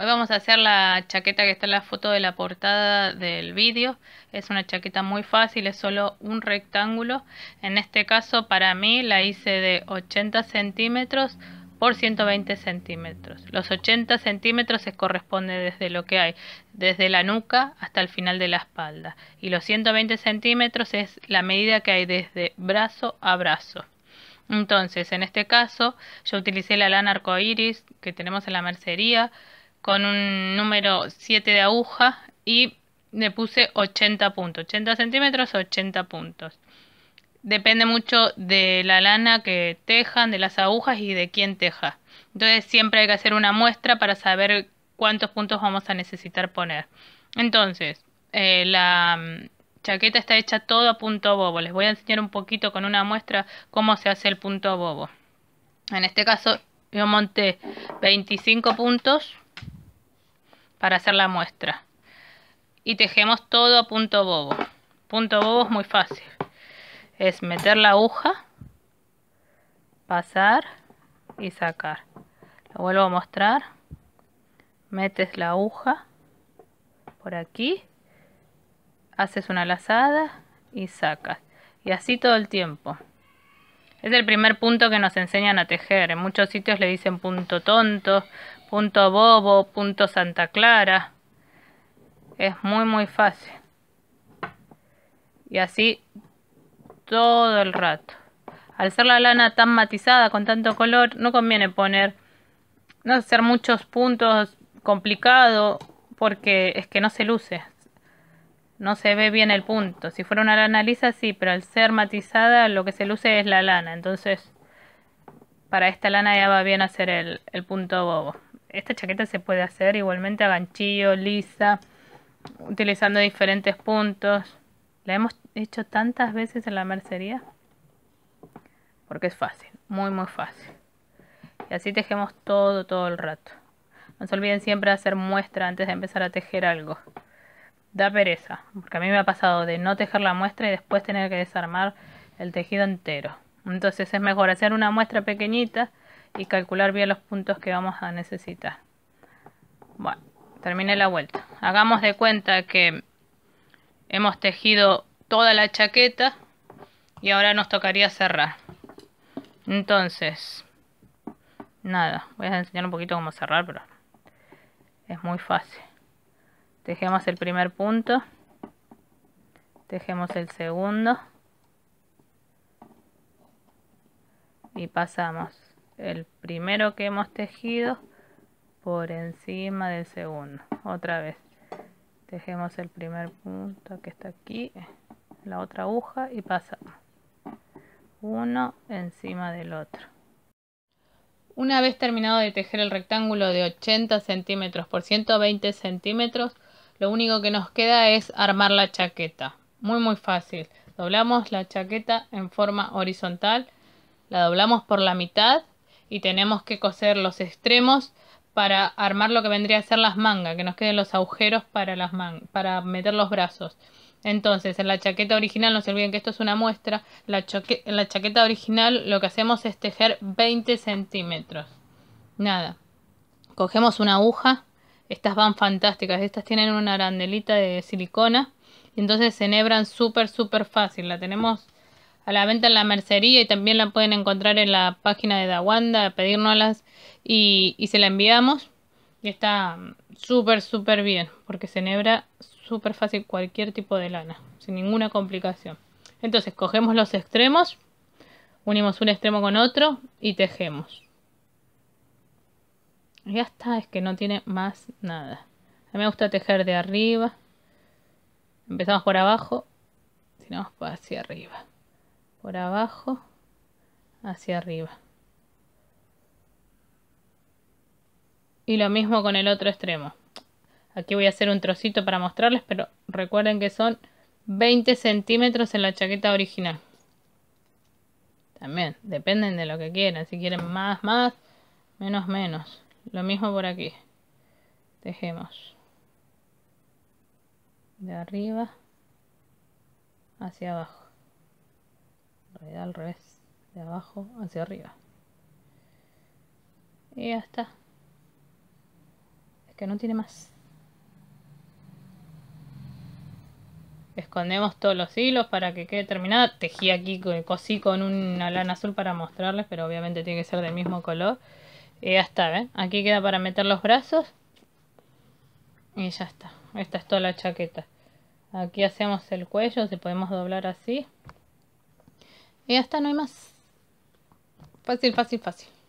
Hoy vamos a hacer la chaqueta que está en la foto de la portada del vídeo. Es una chaqueta muy fácil, es solo un rectángulo. En este caso para mí la hice de 80 centímetros por 120 centímetros. Los 80 centímetros se corresponde desde lo que hay, desde la nuca hasta el final de la espalda. Y los 120 centímetros es la medida que hay desde brazo a brazo. Entonces, en este caso, yo utilicé la lana arcoiris que tenemos en la mercería con un número 7 de aguja y le puse 80 puntos, 80 centímetros, 80 puntos. Depende mucho de la lana que tejan, de las agujas y de quién teja. Entonces siempre hay que hacer una muestra para saber cuántos puntos vamos a necesitar poner. Entonces, eh, la mm, chaqueta está hecha todo a punto bobo. Les voy a enseñar un poquito con una muestra cómo se hace el punto bobo. En este caso yo monté 25 puntos para hacer la muestra. Y tejemos todo a punto bobo. Punto bobo es muy fácil. Es meter la aguja, pasar y sacar. Lo vuelvo a mostrar. Metes la aguja por aquí, haces una lazada y sacas. Y así todo el tiempo. Es el primer punto que nos enseñan a tejer. En muchos sitios le dicen punto tonto, punto bobo, punto Santa Clara. Es muy muy fácil. Y así todo el rato. Al ser la lana tan matizada con tanto color, no conviene poner, no hacer muchos puntos complicado porque es que no se luce. No se ve bien el punto. Si fuera una lana lisa, sí, pero al ser matizada lo que se luce es la lana. Entonces, para esta lana ya va bien hacer el, el punto bobo esta chaqueta se puede hacer igualmente a ganchillo, lisa, utilizando diferentes puntos. La hemos hecho tantas veces en la mercería porque es fácil, muy muy fácil. Y así tejemos todo, todo el rato. No se olviden siempre hacer muestra antes de empezar a tejer algo. Da pereza, porque a mí me ha pasado de no tejer la muestra y después tener que desarmar el tejido entero. Entonces es mejor hacer una muestra pequeñita y calcular bien los puntos que vamos a necesitar. Bueno, terminé la vuelta. Hagamos de cuenta que hemos tejido toda la chaqueta y ahora nos tocaría cerrar. Entonces, nada, voy a enseñar un poquito cómo cerrar, pero es muy fácil. Tejemos el primer punto, tejemos el segundo y pasamos el primero que hemos tejido por encima del segundo otra vez tejemos el primer punto que está aquí la otra aguja y pasamos uno encima del otro una vez terminado de tejer el rectángulo de 80 centímetros por 120 centímetros lo único que nos queda es armar la chaqueta muy muy fácil doblamos la chaqueta en forma horizontal la doblamos por la mitad y tenemos que coser los extremos para armar lo que vendría a ser las mangas, que nos queden los agujeros para, las para meter los brazos. Entonces, en la chaqueta original, no se olviden que esto es una muestra, la en la chaqueta original lo que hacemos es tejer 20 centímetros. Nada, cogemos una aguja, estas van fantásticas, estas tienen una arandelita de silicona, y entonces se enhebran súper, súper fácil, la tenemos a la venta en la mercería y también la pueden encontrar en la página de Dawanda, pedírnoslas y, y se la enviamos. Y está mm, súper, súper bien, porque se nebra súper fácil cualquier tipo de lana, sin ninguna complicación. Entonces cogemos los extremos, unimos un extremo con otro y tejemos. Y ya está, es que no tiene más nada. A mí me gusta tejer de arriba. Empezamos por abajo, va hacia arriba por abajo hacia arriba. Y lo mismo con el otro extremo. Aquí voy a hacer un trocito para mostrarles, pero recuerden que son 20 centímetros en la chaqueta original. También, dependen de lo que quieran. Si quieren más, más, menos, menos. Lo mismo por aquí. Tejemos. De arriba hacia abajo al revés, de abajo hacia arriba. Y ya está. Es que no tiene más. Escondemos todos los hilos para que quede terminada. Tejí aquí, cosí con una lana azul para mostrarles, pero obviamente tiene que ser del mismo color. Y ya está, ¿ven? Aquí queda para meter los brazos. Y ya está. Esta es toda la chaqueta. Aquí hacemos el cuello, si podemos doblar así. Y ya está, no hay más. Fácil, fácil, fácil.